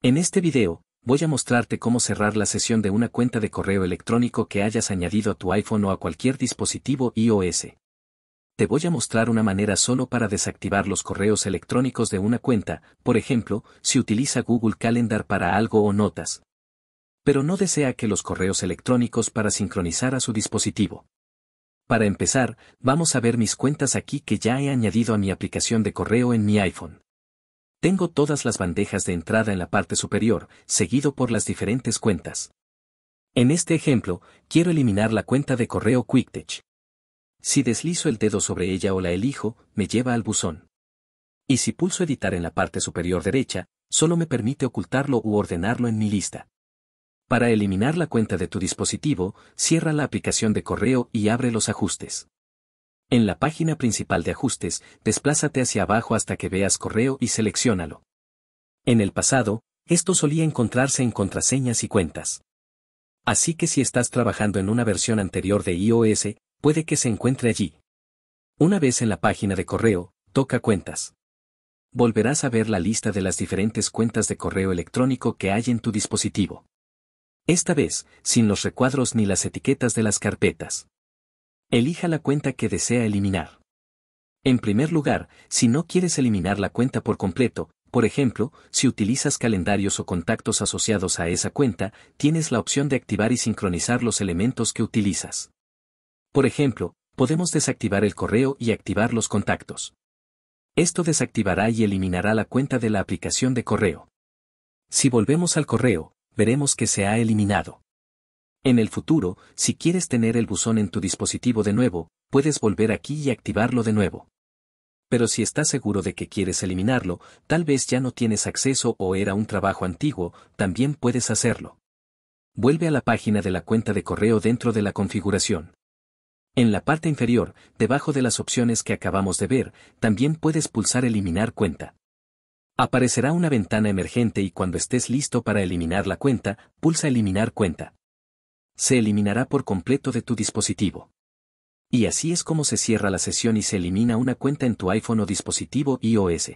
En este video, voy a mostrarte cómo cerrar la sesión de una cuenta de correo electrónico que hayas añadido a tu iPhone o a cualquier dispositivo iOS. Te voy a mostrar una manera solo para desactivar los correos electrónicos de una cuenta, por ejemplo, si utiliza Google Calendar para algo o notas. Pero no desea que los correos electrónicos para sincronizar a su dispositivo. Para empezar, vamos a ver mis cuentas aquí que ya he añadido a mi aplicación de correo en mi iPhone. Tengo todas las bandejas de entrada en la parte superior, seguido por las diferentes cuentas. En este ejemplo, quiero eliminar la cuenta de correo QuickTech. Si deslizo el dedo sobre ella o la elijo, me lleva al buzón. Y si pulso editar en la parte superior derecha, solo me permite ocultarlo u ordenarlo en mi lista. Para eliminar la cuenta de tu dispositivo, cierra la aplicación de correo y abre los ajustes. En la página principal de ajustes, desplázate hacia abajo hasta que veas correo y seleccionalo. En el pasado, esto solía encontrarse en contraseñas y cuentas. Así que si estás trabajando en una versión anterior de iOS, puede que se encuentre allí. Una vez en la página de correo, toca cuentas. Volverás a ver la lista de las diferentes cuentas de correo electrónico que hay en tu dispositivo. Esta vez, sin los recuadros ni las etiquetas de las carpetas. Elija la cuenta que desea eliminar. En primer lugar, si no quieres eliminar la cuenta por completo, por ejemplo, si utilizas calendarios o contactos asociados a esa cuenta, tienes la opción de activar y sincronizar los elementos que utilizas. Por ejemplo, podemos desactivar el correo y activar los contactos. Esto desactivará y eliminará la cuenta de la aplicación de correo. Si volvemos al correo, veremos que se ha eliminado. En el futuro, si quieres tener el buzón en tu dispositivo de nuevo, puedes volver aquí y activarlo de nuevo. Pero si estás seguro de que quieres eliminarlo, tal vez ya no tienes acceso o era un trabajo antiguo, también puedes hacerlo. Vuelve a la página de la cuenta de correo dentro de la configuración. En la parte inferior, debajo de las opciones que acabamos de ver, también puedes pulsar Eliminar cuenta. Aparecerá una ventana emergente y cuando estés listo para eliminar la cuenta, pulsa Eliminar cuenta se eliminará por completo de tu dispositivo. Y así es como se cierra la sesión y se elimina una cuenta en tu iPhone o dispositivo iOS.